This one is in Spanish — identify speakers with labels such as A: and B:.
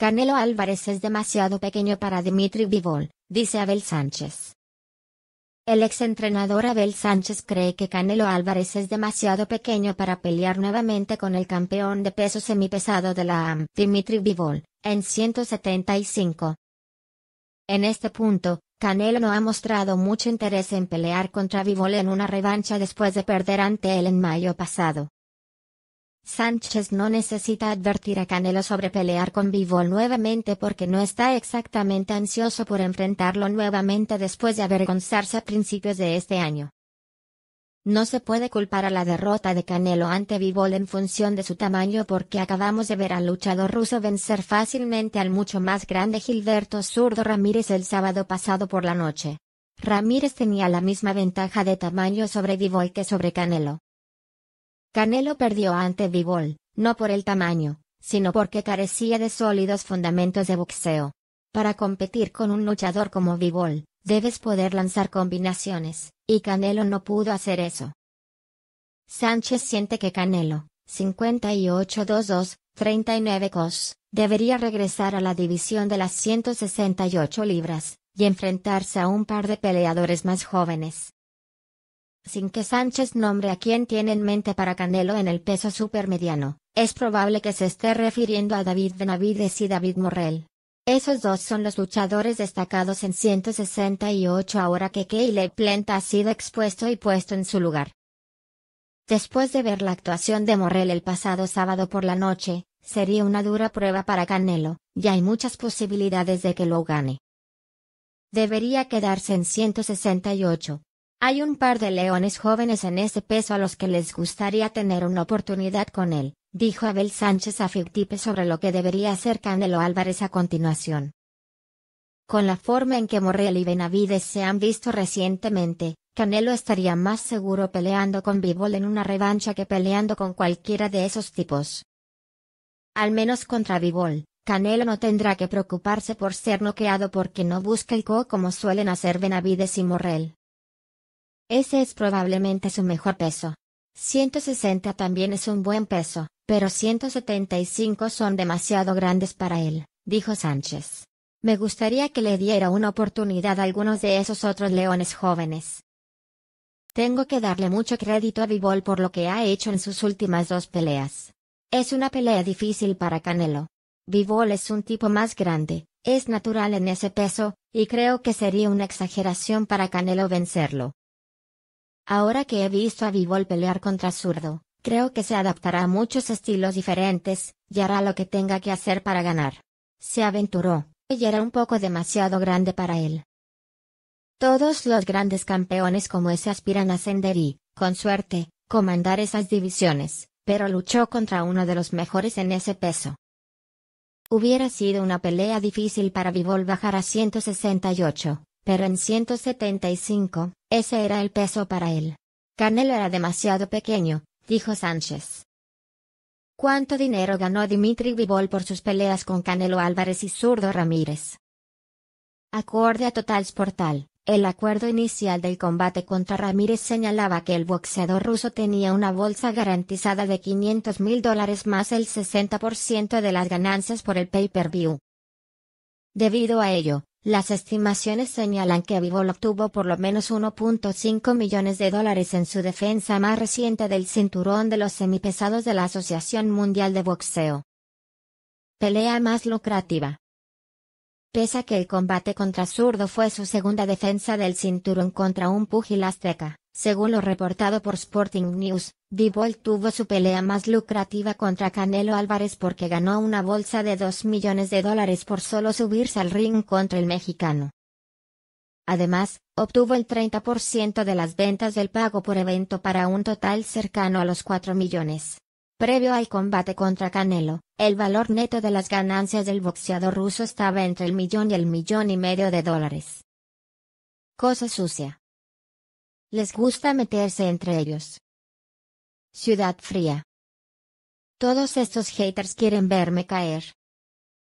A: Canelo Álvarez es demasiado pequeño para Dimitri Bivol, dice Abel Sánchez. El exentrenador Abel Sánchez cree que Canelo Álvarez es demasiado pequeño para pelear nuevamente con el campeón de peso semipesado de la AM, Dimitri Bivol, en 175. En este punto, Canelo no ha mostrado mucho interés en pelear contra Bivol en una revancha después de perder ante él en mayo pasado. Sánchez no necesita advertir a Canelo sobre pelear con Bivol nuevamente porque no está exactamente ansioso por enfrentarlo nuevamente después de avergonzarse a principios de este año. No se puede culpar a la derrota de Canelo ante Bivol en función de su tamaño porque acabamos de ver al luchador ruso vencer fácilmente al mucho más grande Gilberto Zurdo Ramírez el sábado pasado por la noche. Ramírez tenía la misma ventaja de tamaño sobre Bivol que sobre Canelo. Canelo perdió ante Bivol, no por el tamaño, sino porque carecía de sólidos fundamentos de boxeo. Para competir con un luchador como Bivol, debes poder lanzar combinaciones, y Canelo no pudo hacer eso. Sánchez siente que Canelo, 58-22, 39 cos, debería regresar a la división de las 168 libras, y enfrentarse a un par de peleadores más jóvenes sin que Sánchez nombre a quien tiene en mente para Canelo en el peso supermediano, es probable que se esté refiriendo a David Benavides y David Morrell. Esos dos son los luchadores destacados en 168 ahora que Keyley Plant ha sido expuesto y puesto en su lugar. Después de ver la actuación de Morrell el pasado sábado por la noche, sería una dura prueba para Canelo, y hay muchas posibilidades de que lo gane. Debería quedarse en 168, hay un par de leones jóvenes en ese peso a los que les gustaría tener una oportunidad con él, dijo Abel Sánchez a Fictipe sobre lo que debería hacer Canelo Álvarez a continuación. Con la forma en que Morrell y Benavides se han visto recientemente, Canelo estaría más seguro peleando con Bivol en una revancha que peleando con cualquiera de esos tipos. Al menos contra Bivol, Canelo no tendrá que preocuparse por ser noqueado porque no busca el co como suelen hacer Benavides y Morrell. Ese es probablemente su mejor peso. 160 también es un buen peso, pero 175 son demasiado grandes para él, dijo Sánchez. Me gustaría que le diera una oportunidad a algunos de esos otros leones jóvenes. Tengo que darle mucho crédito a Vivol por lo que ha hecho en sus últimas dos peleas. Es una pelea difícil para Canelo. Vivol es un tipo más grande, es natural en ese peso, y creo que sería una exageración para Canelo vencerlo. Ahora que he visto a Vivol pelear contra Zurdo, creo que se adaptará a muchos estilos diferentes, y hará lo que tenga que hacer para ganar. Se aventuró, y era un poco demasiado grande para él. Todos los grandes campeones como ese aspiran a ascender y, con suerte, comandar esas divisiones, pero luchó contra uno de los mejores en ese peso. Hubiera sido una pelea difícil para Vivol bajar a 168, pero en 175, ese era el peso para él. Canelo era demasiado pequeño, dijo Sánchez. ¿Cuánto dinero ganó Dimitri Vivol por sus peleas con Canelo Álvarez y Zurdo Ramírez? Acorde a Total Sportal, el acuerdo inicial del combate contra Ramírez señalaba que el boxeador ruso tenía una bolsa garantizada de 500 mil dólares más el 60% de las ganancias por el pay-per-view. Debido a ello, las estimaciones señalan que Bivol obtuvo por lo menos 1.5 millones de dólares en su defensa más reciente del cinturón de los semipesados de la Asociación Mundial de Boxeo. Pelea más lucrativa. Pese a que el combate contra Zurdo fue su segunda defensa del cinturón contra un pugil azteca, según lo reportado por Sporting News, DeVol tuvo su pelea más lucrativa contra Canelo Álvarez porque ganó una bolsa de 2 millones de dólares por solo subirse al ring contra el mexicano. Además, obtuvo el 30% de las ventas del pago por evento para un total cercano a los 4 millones. Previo al combate contra Canelo, el valor neto de las ganancias del boxeador ruso estaba entre el millón y el millón y medio de dólares. Cosa sucia. Les gusta meterse entre ellos. Ciudad Fría. Todos estos haters quieren verme caer.